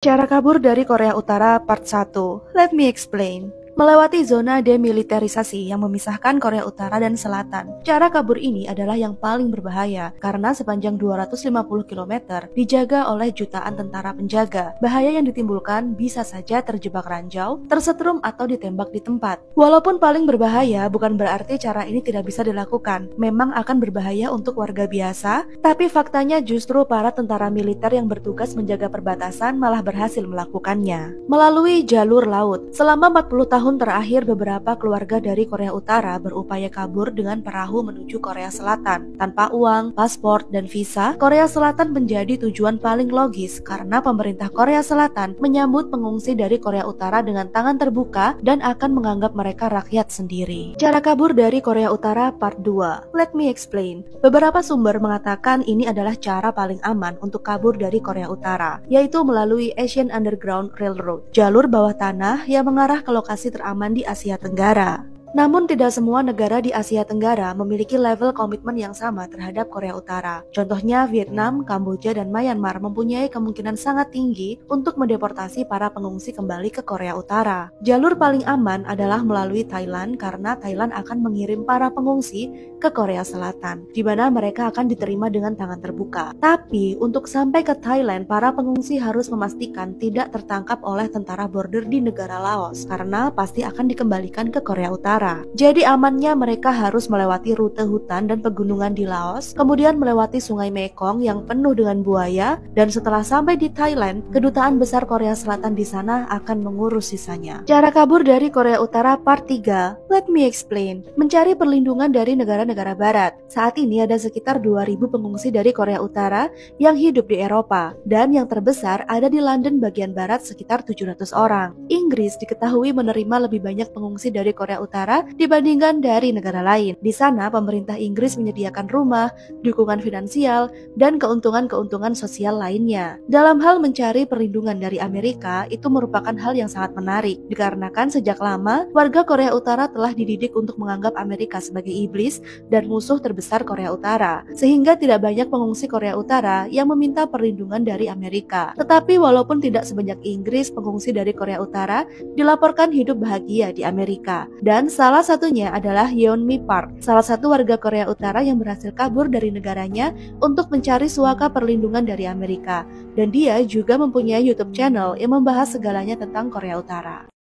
Cara kabur dari Korea Utara part 1. Let me explain melewati zona demilitarisasi yang memisahkan Korea Utara dan Selatan. Cara kabur ini adalah yang paling berbahaya karena sepanjang 250 km dijaga oleh jutaan tentara penjaga. Bahaya yang ditimbulkan bisa saja terjebak ranjau, tersetrum atau ditembak di tempat. Walaupun paling berbahaya bukan berarti cara ini tidak bisa dilakukan. Memang akan berbahaya untuk warga biasa, tapi faktanya justru para tentara militer yang bertugas menjaga perbatasan malah berhasil melakukannya. Melalui jalur laut, selama 40 tahun tahun terakhir beberapa keluarga dari Korea Utara berupaya kabur dengan perahu menuju Korea Selatan. Tanpa uang, paspor, dan visa, Korea Selatan menjadi tujuan paling logis karena pemerintah Korea Selatan menyambut pengungsi dari Korea Utara dengan tangan terbuka dan akan menganggap mereka rakyat sendiri. Cara kabur dari Korea Utara Part 2 Let me explain. Beberapa sumber mengatakan ini adalah cara paling aman untuk kabur dari Korea Utara, yaitu melalui Asian Underground Railroad, jalur bawah tanah yang mengarah ke lokasi teraman di Asia Tenggara. Namun tidak semua negara di Asia Tenggara memiliki level komitmen yang sama terhadap Korea Utara. Contohnya Vietnam, hmm. Kamboja, dan Myanmar mempunyai kemungkinan sangat tinggi untuk mendeportasi para pengungsi kembali ke Korea Utara. Jalur paling aman adalah melalui Thailand karena Thailand akan mengirim para pengungsi ke Korea Selatan, di mana mereka akan diterima dengan tangan terbuka. Tapi untuk sampai ke Thailand, para pengungsi harus memastikan tidak tertangkap oleh tentara border di negara Laos karena pasti akan dikembalikan ke Korea Utara utara. Jadi amannya mereka harus melewati rute hutan dan pegunungan di Laos, kemudian melewati sungai Mekong yang penuh dengan buaya, dan setelah sampai di Thailand, kedutaan besar Korea Selatan di sana akan mengurus sisanya. Cara kabur dari Korea Utara part 3, let me explain. Mencari perlindungan dari negara-negara barat. Saat ini ada sekitar 2000 pengungsi dari Korea Utara yang hidup di Eropa, dan yang terbesar ada di London bagian barat sekitar 700 orang. Inggris diketahui menerima lebih banyak pengungsi dari Korea Utara negara dibandingkan dari negara lain. Di sana, pemerintah Inggris menyediakan rumah, dukungan finansial, dan keuntungan-keuntungan sosial lainnya. Dalam hal mencari perlindungan dari Amerika, itu merupakan hal yang sangat menarik, dikarenakan sejak lama warga Korea Utara telah dididik untuk menganggap Amerika sebagai iblis dan musuh terbesar Korea Utara, sehingga tidak banyak pengungsi Korea Utara yang meminta perlindungan dari Amerika. Tetapi walaupun tidak sebanyak Inggris, pengungsi dari Korea Utara dilaporkan hidup bahagia di Amerika. Dan Salah satunya adalah Yeonmi Park, salah satu warga Korea Utara yang berhasil kabur dari negaranya untuk mencari suaka perlindungan dari Amerika. Dan dia juga mempunyai YouTube channel yang membahas segalanya tentang Korea Utara.